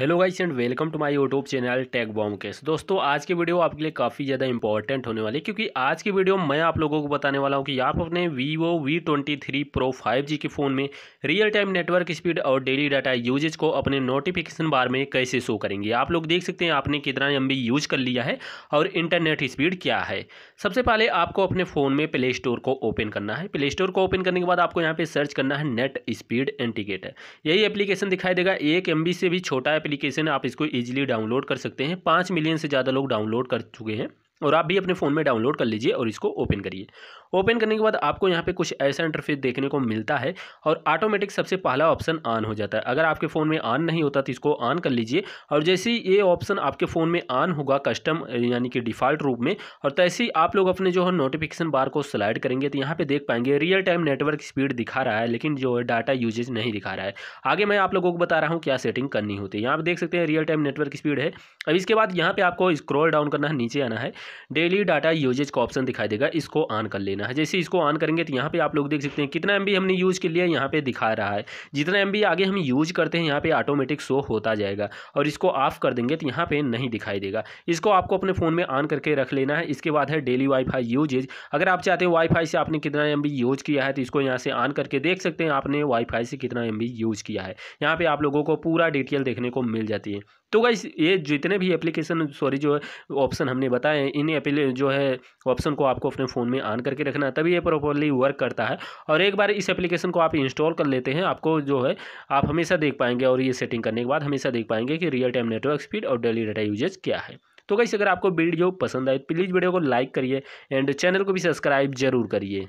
hello guys and welcome to my YouTube channel tech बॉम केस दोस्तों आज की वीडियो आपके लिए काफ़ी ज़्यादा इंपॉर्टेंट होने वाली है क्योंकि आज की वीडियो मैं आप लोगों को बताने वाला हूं कि आप अपने Vivo V twenty three pro five G के फ़ोन में रियल टाइम नेटवर्क स्पीड और डेली डाटा यूजेज को अपने नोटिफिकेशन बार में कैसे शो करेंगे आप लोग देख सकते हैं आपने कितना एम यूज कर लिया है और इंटरनेट स्पीड क्या है सबसे पहले आपको अपने फ़ोन में प्ले स्टोर को ओपन करना है प्ले स्टोर को ओपन करने के बाद आपको यहाँ पर सर्च करना है नेट स्पीड इंटीग्रेटर यही एप्लीकेशन दिखाई देगा एक एम से भी छोटा एप्लीकेशन आप इसको ईजिली डाउनलोड कर सकते हैं पाँच मिलियन से ज़्यादा लोग डाउनलोड कर चुके हैं और आप भी अपने फ़ोन में डाउनलोड कर लीजिए और इसको ओपन करिए ओपन करने के बाद आपको यहाँ पे कुछ ऐसा इंटरफेस देखने को मिलता है और ऑटोमेटिक सबसे पहला ऑप्शन ऑन हो जाता है अगर आपके फ़ोन में ऑन नहीं होता तो इसको ऑन कर लीजिए और जैसे ही ये ऑप्शन आपके फ़ोन में ऑन होगा कस्टम यानी कि डिफ़ॉल्ट रूप में और तैसे ही आप लोग अपने जो है नोटिफिकेशन बार को स्लाइड करेंगे तो यहाँ पर देख पाएंगे रियल टाइम नेटवर्क स्पीड दिखा रहा है लेकिन जो है डाटा यूजेज नहीं दिखा रहा है आगे मैं आप लोगों को बता रहा हूँ क्या सेटिंग करनी होती है यहाँ पर देख सकते हैं रियल टाइम नेटवर्क स्पीड है अब इसके बाद यहाँ पर आपको स्क्रोल डाउन करना है नीचे आना है डेली डाटा यूजेज का ऑप्शन दिखाई देगा इसको ऑन कर लेना है जैसे इसको ऑन करेंगे तो यहाँ पे आप लोग देख सकते हैं कितना एम हमने यूज़ के लिए यहाँ पे दिखा रहा है जितना एम आगे हम यूज करते हैं यहाँ पे ऑटोमेटिक शो होता जाएगा और इसको ऑफ कर देंगे तो यहाँ पे नहीं दिखाई देगा इसको आपको अपने फ़ोन में ऑन करके रख लेना है इसके बाद है डेली वाईफाई यूजेज अगर आप चाहते हैं वाईफाई से आपने कितना एम यूज किया है तो इसको यहाँ से ऑन करके देख सकते हैं आपने वाईफाई से कितना एम यूज किया है यहाँ पे आप लोगों को पूरा डिटेल देखने को मिल जाती है तो गाइस ये जितने भी एप्लीकेशन सॉरी जो है ऑप्शन हमने बताए हैं इन एप्ली जो है ऑप्शन को आपको अपने फ़ोन में ऑन करके रखना है तभी ये प्रॉपरली वर्क करता है और एक बार इस एप्लीकेशन को आप इंस्टॉल कर लेते हैं आपको जो है आप हमेशा देख पाएंगे और ये सेटिंग करने के बाद हमेशा देख पाएंगे कि रियल टाइम नेटवर्क स्पीड और डेली डाटा यूजेज क्या है तो गाइस अगर आपको वीडियो पसंद आए तो प्लीज़ वीडियो को लाइक करिए एंड चैनल को भी सब्सक्राइब जरूर करिए